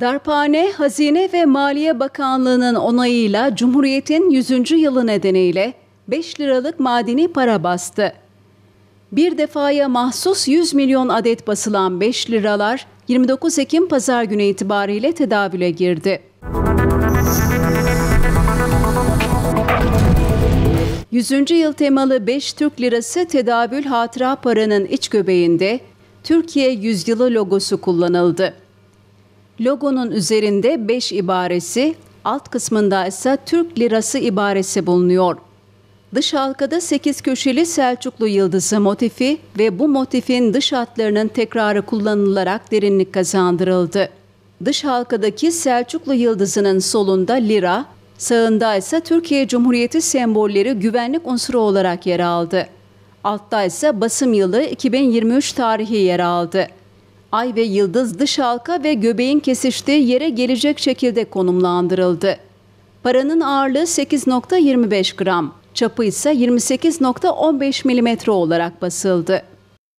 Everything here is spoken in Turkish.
Darphane, Hazine ve Maliye Bakanlığı'nın onayıyla Cumhuriyet'in 100. yılı nedeniyle 5 liralık madeni para bastı. Bir defaya mahsus 100 milyon adet basılan 5 liralar 29 Ekim pazar günü itibariyle tedavüle girdi. 100. yıl temalı 5 Türk lirası tedavül hatıra paranın iç göbeğinde Türkiye 100. yılı logosu kullanıldı. Logonun üzerinde 5 ibaresi, alt kısmında ise Türk lirası ibaresi bulunuyor. Dış halkada 8 köşeli Selçuklu yıldızı motifi ve bu motifin dış hatlarının tekrarı kullanılarak derinlik kazandırıldı. Dış halkadaki Selçuklu yıldızının solunda lira, sağında ise Türkiye Cumhuriyeti sembolleri güvenlik unsuru olarak yer aldı. Altta ise basım yılı 2023 tarihi yer aldı ay ve yıldız dış halka ve göbeğin kesiştiği yere gelecek şekilde konumlandırıldı. Paranın ağırlığı 8.25 gram, çapı ise 28.15 milimetre olarak basıldı.